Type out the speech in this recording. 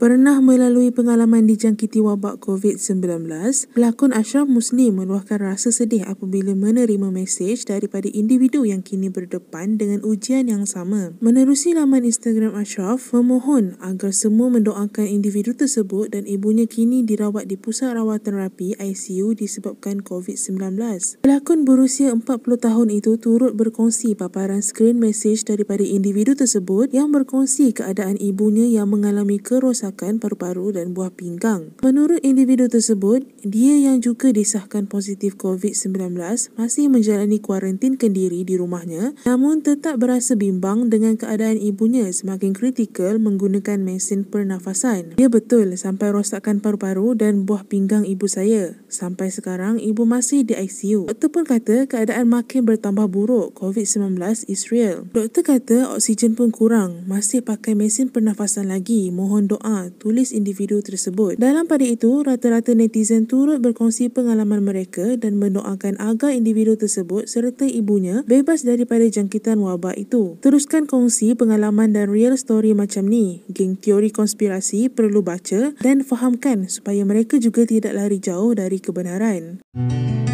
Pernah melalui pengalaman dijangkiti wabak COVID-19, pelakon Ashraf Muslim meluahkan rasa sedih apabila menerima mesej daripada individu yang kini berdepan dengan ujian yang sama. Menerusi laman Instagram Ashraf, memohon agar semua mendoakan individu tersebut dan ibunya kini dirawat di pusat rawatan rapi ICU disebabkan COVID-19. Pelakon berusia 40 tahun itu turut berkongsi paparan screen mesej daripada individu tersebut yang berkongsi keadaan ibunya yang mengalami kerosakan kerosakan paru-paru dan buah pinggang. Menurut individu tersebut, dia yang juga disahkan positif COVID-19 masih menjalani kuarantin kendiri di rumahnya namun tetap berasa bimbang dengan keadaan ibunya semakin kritikal menggunakan mesin pernafasan. Dia betul sampai rosakkan paru-paru dan buah pinggang ibu saya. Sampai sekarang, ibu masih di ICU. Doktor pun kata keadaan makin bertambah buruk COVID-19 is real. Doktor kata oksigen pun kurang, masih pakai mesin pernafasan lagi. Mohon doa mahal, tulis individu tersebut. Dalam pada itu, rata-rata netizen turut berkongsi pengalaman mereka dan mendoakan agar individu tersebut serta ibunya bebas daripada jangkitan wabak itu. Teruskan kongsi pengalaman dan real story macam ni. Geng teori konspirasi perlu baca dan fahamkan supaya mereka juga tidak lari jauh dari kebenaran. Hmm.